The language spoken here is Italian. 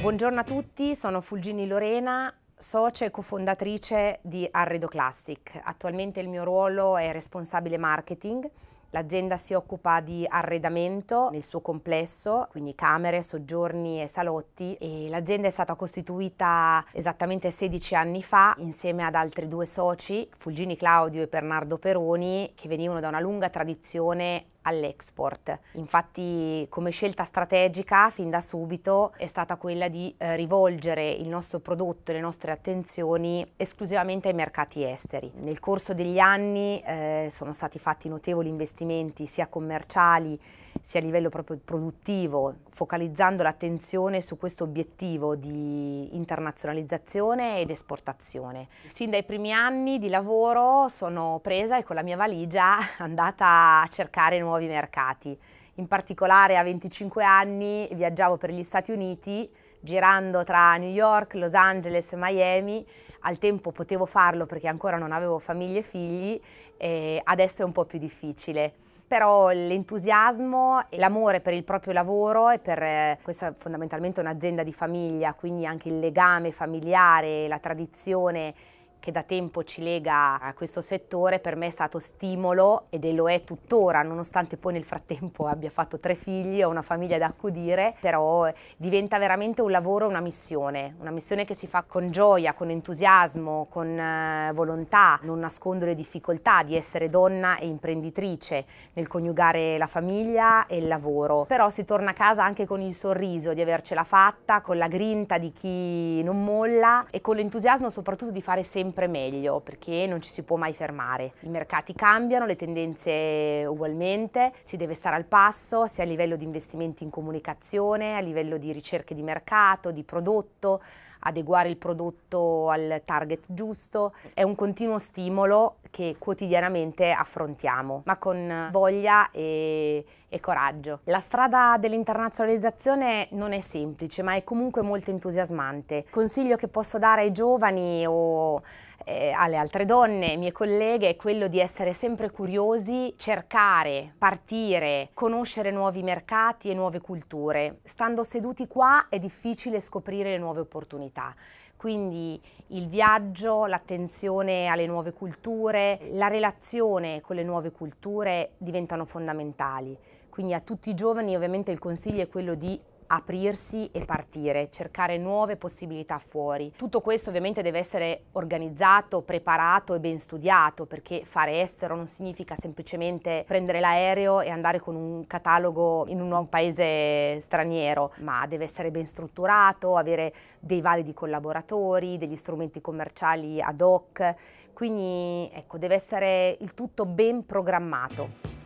Buongiorno a tutti, sono Fulgini Lorena, socia e cofondatrice di Arredo Classic. Attualmente il mio ruolo è responsabile marketing L'azienda si occupa di arredamento nel suo complesso, quindi camere, soggiorni e salotti e l'azienda è stata costituita esattamente 16 anni fa insieme ad altri due soci, Fulgini Claudio e Bernardo Peroni, che venivano da una lunga tradizione all'export. Infatti come scelta strategica fin da subito è stata quella di eh, rivolgere il nostro prodotto e le nostre attenzioni esclusivamente ai mercati esteri. Nel corso degli anni eh, sono stati fatti notevoli investimenti investimenti sia commerciali sia a livello proprio produttivo, focalizzando l'attenzione su questo obiettivo di internazionalizzazione ed esportazione. Sin dai primi anni di lavoro sono presa e con la mia valigia andata a cercare nuovi mercati in particolare a 25 anni viaggiavo per gli Stati Uniti girando tra New York, Los Angeles e Miami. Al tempo potevo farlo perché ancora non avevo famiglie e figli, e adesso è un po' più difficile. Però l'entusiasmo e l'amore per il proprio lavoro e per eh, questa fondamentalmente un'azienda di famiglia, quindi anche il legame familiare, la tradizione che da tempo ci lega a questo settore, per me è stato stimolo ed è lo è tuttora, nonostante poi nel frattempo abbia fatto tre figli, ho una famiglia da accudire, però diventa veramente un lavoro, una missione, una missione che si fa con gioia, con entusiasmo, con eh, volontà, non nascondo le difficoltà di essere donna e imprenditrice nel coniugare la famiglia e il lavoro, però si torna a casa anche con il sorriso di avercela fatta, con la grinta di chi non molla e con l'entusiasmo soprattutto di fare sempre sempre meglio perché non ci si può mai fermare. I mercati cambiano, le tendenze ugualmente, si deve stare al passo sia a livello di investimenti in comunicazione, a livello di ricerche di mercato, di prodotto, adeguare il prodotto al target giusto. È un continuo stimolo che quotidianamente affrontiamo, ma con voglia e, e coraggio. La strada dell'internazionalizzazione non è semplice, ma è comunque molto entusiasmante. Consiglio che posso dare ai giovani o eh, alle altre donne, mie colleghe, è quello di essere sempre curiosi, cercare, partire, conoscere nuovi mercati e nuove culture. Stando seduti qua è difficile scoprire le nuove opportunità. Quindi il viaggio, l'attenzione alle nuove culture, la relazione con le nuove culture diventano fondamentali. Quindi a tutti i giovani ovviamente il consiglio è quello di aprirsi e partire, cercare nuove possibilità fuori. Tutto questo ovviamente deve essere organizzato, preparato e ben studiato perché fare estero non significa semplicemente prendere l'aereo e andare con un catalogo in un nuovo paese straniero, ma deve essere ben strutturato, avere dei validi collaboratori, degli strumenti commerciali ad hoc, quindi ecco, deve essere il tutto ben programmato.